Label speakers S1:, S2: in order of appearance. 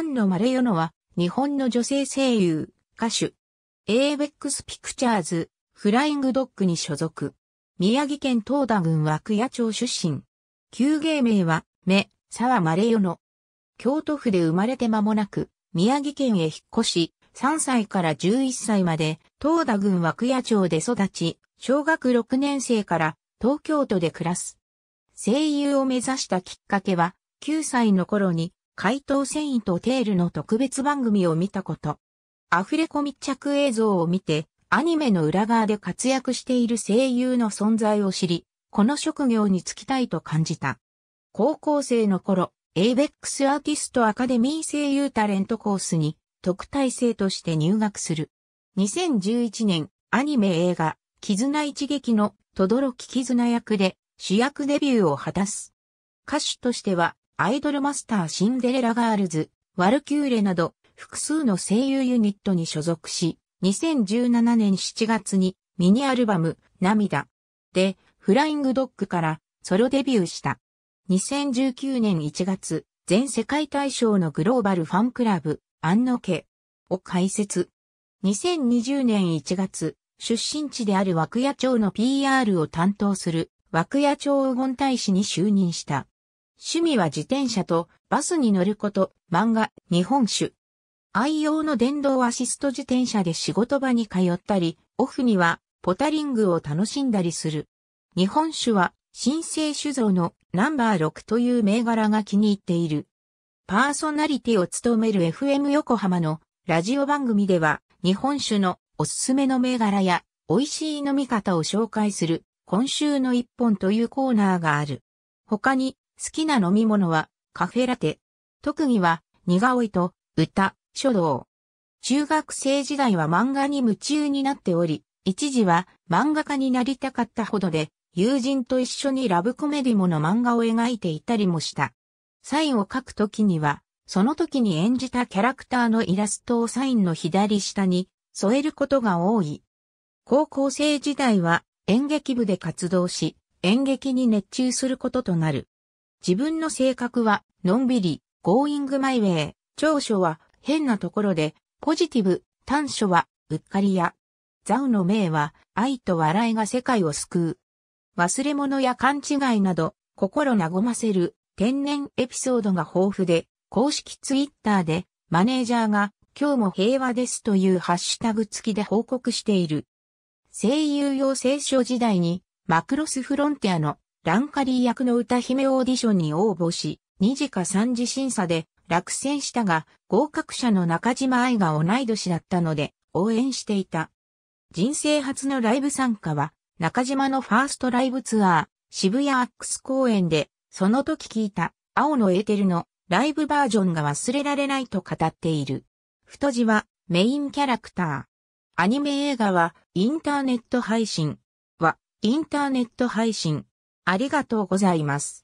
S1: ン野マレヨノは、日本の女性声優、歌手。エーベックスピクチャーズ、フライングドッグに所属。宮城県東田郡涌谷町出身。旧芸名は、目、沢マレヨノ。京都府で生まれて間もなく、宮城県へ引っ越し、3歳から11歳まで、東田郡涌谷町で育ち、小学6年生から東京都で暮らす。声優を目指したきっかけは、9歳の頃に怪盗繊維とテールの特別番組を見たこと。アフレコ密着映像を見て、アニメの裏側で活躍している声優の存在を知り、この職業に就きたいと感じた。高校生の頃、エイベックスアーティストアカデミー声優タレントコースに特待生として入学する。2011年、アニメ映画、絆一撃の轟絆役で主役デビューを果たす。歌手としてはアイドルマスターシンデレラガールズ、ワルキューレなど、複数の声優ユニットに所属し、2017年7月にミニアルバム、涙で、フライングドッグからソロデビューした。2019年1月、全世界大賞のグローバルファンクラブ、アンノ家を開設。2020年1月、出身地である枠屋町の PR を担当する枠屋町黄金大使に就任した。趣味は自転車とバスに乗ること、漫画、日本酒。愛用の電動アシスト自転車で仕事場に通ったり、オフにはポタリングを楽しんだりする。日本酒は新生酒造のナンバー6という銘柄が気に入っている。パーソナリティを務める FM 横浜のラジオ番組では日本酒のおすすめの銘柄や美味しい飲み方を紹介する今週の一本というコーナーがある。他に好きな飲み物はカフェラテ。特技は似顔絵と歌、書道。中学生時代は漫画に夢中になっており、一時は漫画家になりたかったほどで、友人と一緒にラブコメディもの漫画を描いていたりもした。サインを書くときには、その時に演じたキャラクターのイラストをサインの左下に添えることが多い。高校生時代は演劇部で活動し、演劇に熱中することとなる。自分の性格は、のんびり、going my way、長所は、変なところで、ポジティブ、短所は、うっかりや。ザウの命は、愛と笑いが世界を救う。忘れ物や勘違いなど、心和ませる、天然エピソードが豊富で、公式ツイッターで、マネージャーが、今日も平和ですというハッシュタグ付きで報告している。声優用聖書時代に、マクロスフロンティアのランカリー役の歌姫オーディションに応募し、2次か3次審査で落選したが、合格者の中島愛が同い年だったので、応援していた。人生初のライブ参加は、中島のファーストライブツアー、渋谷アックス公演で、その時聞いた、青のエーテルのライブバージョンが忘れられないと語っている。太字はメインキャラクター。アニメ映画はインターネット配信はインターネット配信。ありがとうございます。